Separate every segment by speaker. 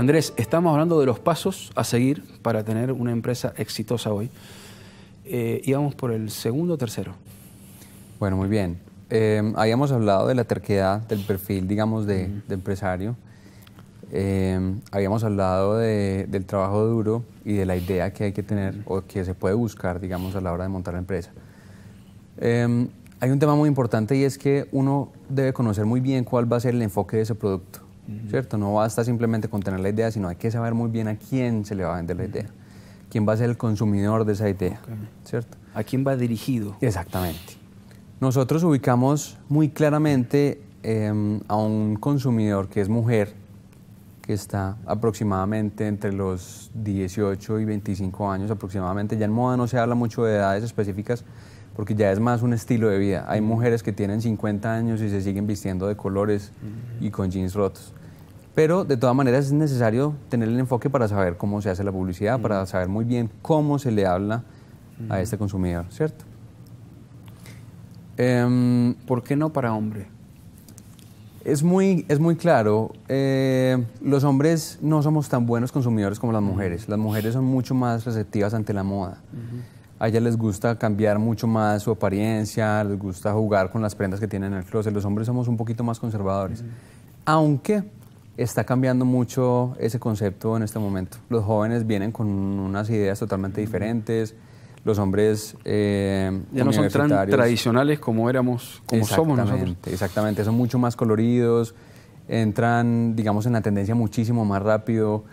Speaker 1: Andrés, estamos hablando de los pasos a seguir para tener una empresa exitosa hoy. Eh, y vamos por el segundo o tercero. Bueno, muy bien. Eh, habíamos hablado de la terquedad del perfil, digamos, de, empresario. Eh, habíamos hablado del trabajo duro y de la idea que hay que tener o que se puede buscar, digamos, a la hora de montar la empresa. Em, hay un tema muy importante y es que uno debe conocer muy bien cuál va a ser el enfoque de ese producto. ¿cierto? No basta simplemente con tener la idea, sino hay que saber muy bien a quién se le va a vender la idea, quién va a ser el consumidor de esa idea, ¿A quién va dirigido? Exactamente. Nosotros ubicamos muy claramente em, a un consumidor que es mujer, que está aproximadamente entre los 18 y 25 años aproximadamente. Ya en moda no se habla mucho de edades específicas porque ya es más un estilo de vida. Hay mujeres que tienen 50 años y se siguen vistiendo de colores y con jeans rotos. Pero de todas maneras es necesario tener el enfoque para saber cómo se hace la publicidad, para mm. saber muy bien cómo se le habla a mm. este consumidor, ¿cierto? ¿Por em, qué no para hombre? Es muy, es muy claro. Eh, los hombres no somos tan buenos consumidores como las mm. mujeres. Las mujeres son mucho más receptivas ante la moda. A ellas les gusta cambiar mucho más su apariencia, les gusta jugar con las prendas que tienen en el closet. Los hombres somos un poquito más conservadores. Aunque está cambiando mucho ese concepto en este momento. Los jóvenes vienen con unas ideas totalmente diferentes. Los hombres eh, ya no son tan tradicionales como éramos, como somos nosotros. Exactamente, son mucho más coloridos, entran, digamos, en la tendencia muchísimo más rápido.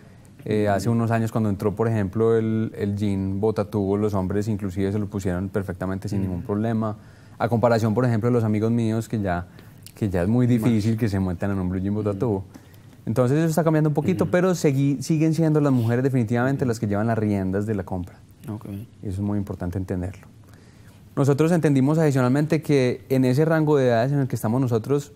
Speaker 1: Eh, hace unos años cuando entró, por ejemplo, el, jean botatubo, los hombres inclusive se lo pusieron perfectamente sin ningún problema. A comparación, por ejemplo, de los amigos míos que ya, que ya es muy difícil que se muestren en un jean botatubo. Entonces eso está cambiando un poquito, pero siguen siendo las mujeres definitivamente las que llevan las riendas de la compra. Eso es muy importante entenderlo. Nosotros entendimos adicionalmente que en ese rango de edades en el que estamos nosotros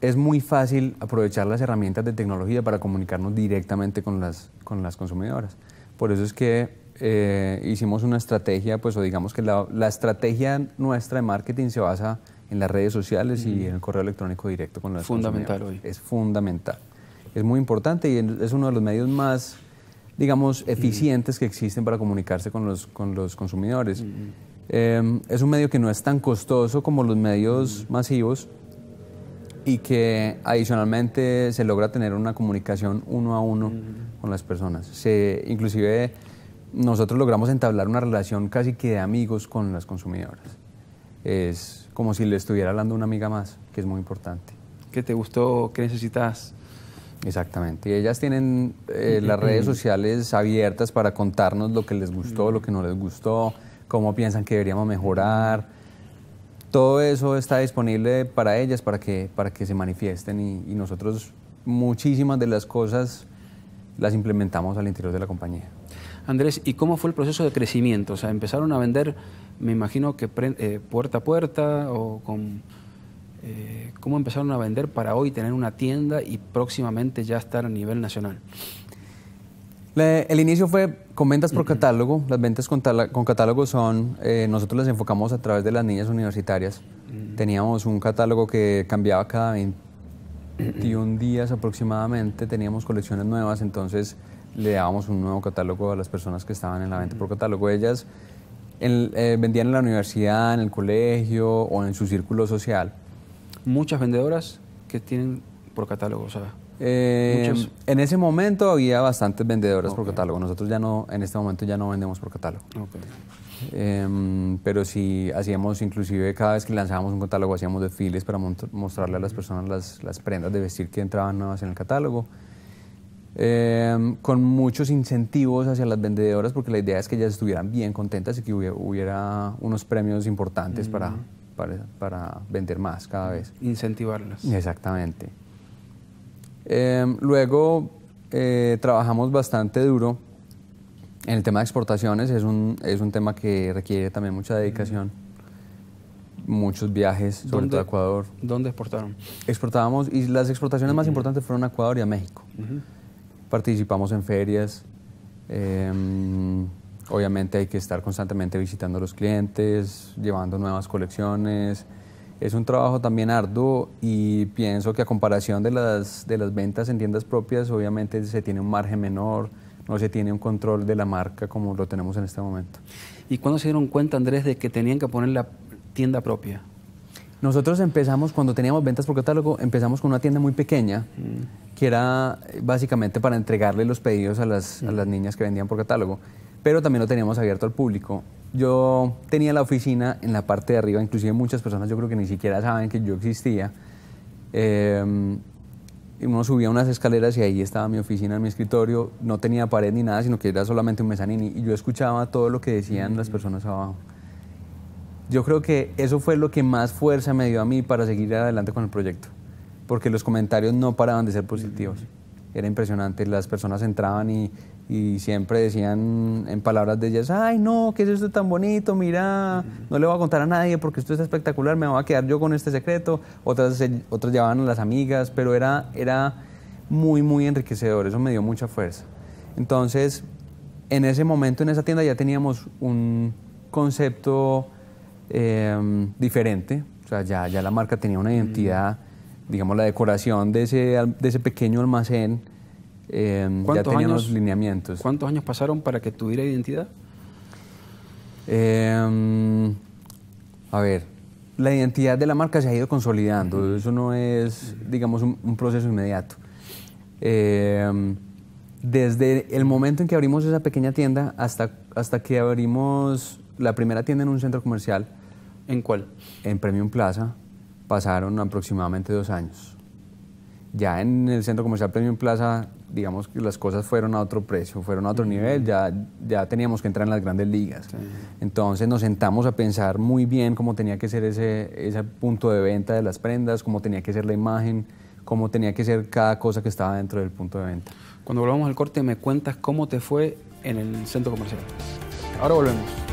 Speaker 1: es muy fácil aprovechar las herramientas de tecnología para comunicarnos directamente con las, con las consumidoras. Por eso es que eh, hicimos una estrategia, pues o digamos que la, estrategia nuestra de marketing se basa en las redes sociales y en el correo electrónico directo con los Fundamental hoy. Es fundamental. Es muy importante y es uno de los medios más, digamos, eficientes que existen para comunicarse con los, con los consumidores. Em, es un medio que no es tan costoso como los medios masivos y que adicionalmente se logra tener una comunicación uno a uno con las personas. Se, inclusive nosotros logramos entablar una relación casi que de amigos con las consumidoras. Es como si le estuviera hablando una amiga más, que es muy importante. ¿Qué te gustó? ¿Qué necesitas? Exactamente. Y ellas tienen eh, las redes sociales abiertas para contarnos lo que les gustó, lo que no les gustó, cómo piensan que deberíamos mejorar. Todo eso está disponible para ellas, para que, para que se manifiesten y nosotros muchísimas de las cosas las implementamos al interior de la compañía. Andrés, ¿y cómo fue el proceso de crecimiento? O sea, empezaron a vender, me imagino que eh, puerta a puerta o eh, ¿Cómo empezaron a vender para hoy tener una tienda y próximamente ya estar a nivel nacional? el inicio fue con ventas por catálogo. Las ventas con, catálogo son, eh, nosotros las enfocamos a través de las niñas universitarias. Mm. Teníamos un catálogo que cambiaba cada 21 días aproximadamente teníamos colecciones nuevas, entonces le dábamos un nuevo catálogo a las personas que estaban en la venta por catálogo. Ellas eh, vendían en la universidad, en el colegio o en su círculo social. Muchas vendedoras que tienen por catálogo, o sea, eh, en ese momento había bastantes vendedoras por catálogo. Nosotros ya no, en este momento ya no vendemos por catálogo. Em, pero sí hacíamos, inclusive cada vez que lanzábamos un catálogo, hacíamos desfiles para mostrarle a las personas las, las prendas de vestir que entraban nuevas en el catálogo. Em, con muchos incentivos hacia las vendedoras, porque la idea es que ellas estuvieran bien contentas y que hubiera, unos premios importantes para, para, vender más cada vez. Incentivarlas. Exactamente. Em, luego eh, trabajamos bastante duro en el tema de exportaciones, es un, es un tema que requiere también mucha dedicación. muchos viajes, sobre todo a Ecuador. ¿Dónde exportaron? Exportábamos, y las exportaciones más importantes fueron a Ecuador y a México participamos en ferias. Em, obviamente hay que estar constantemente visitando a los clientes, llevando nuevas colecciones. Es un trabajo también arduo y pienso que a comparación de las, de las ventas en tiendas propias, obviamente se tiene un margen menor, no se tiene un control de la marca como lo tenemos en este momento. ¿Y cuándo se dieron cuenta, Andrés, de que tenían que poner la tienda propia? Nosotros empezamos, cuando teníamos ventas por catálogo, empezamos con una tienda muy pequeña, mm. que era eh, básicamente para entregarle los pedidos a las, niñas que vendían por catálogo, pero también lo teníamos abierto al público. Yo tenía la oficina en la parte de arriba, inclusive muchas personas yo creo que ni siquiera saben que yo existía. Em, uno subía unas escaleras y ahí estaba mi oficina, mi escritorio, no tenía pared ni nada, sino que era solamente un mezanín y yo escuchaba todo lo que decían las mm. personas abajo yo creo que eso fue lo que más fuerza me dio a mí para seguir adelante con el proyecto, porque los comentarios no paraban de ser positivos. Era impresionante, las personas entraban y, siempre decían en palabras de ellas, ay no, ¿qué es esto tan bonito? Mira, no le voy a contar a nadie porque esto es espectacular, me voy a quedar yo con este secreto. Otras, otras llevaban a las amigas, pero era, era muy, muy enriquecedor, eso me dio mucha fuerza. Entonces, en ese momento, en esa tienda ya teníamos un concepto Em, diferente. O sea, ya, la marca tenía una identidad, digamos, la decoración de ese, de ese pequeño almacén em, ya tenía lineamientos. ¿Cuántos años pasaron para que tuviera identidad? Em, a ver, la identidad de la marca se ha ido consolidando. Eso no es, digamos, un, proceso inmediato. desde el momento en que abrimos esa pequeña tienda hasta, hasta que abrimos la primera tienda en un centro comercial. ¿En cuál? En Premium Plaza pasaron aproximadamente dos años. Ya en el centro comercial Premium Plaza, digamos que las cosas fueron a otro precio, fueron a otro mm. nivel, ya, ya teníamos que entrar en las grandes ligas. Entonces nos sentamos a pensar muy bien cómo tenía que ser ese, ese punto de venta de las prendas, cómo tenía que ser la imagen, cómo tenía que ser cada cosa que estaba dentro del punto de venta. Cuando volvamos al corte me cuentas cómo te fue en el centro comercial. Ahora volvemos.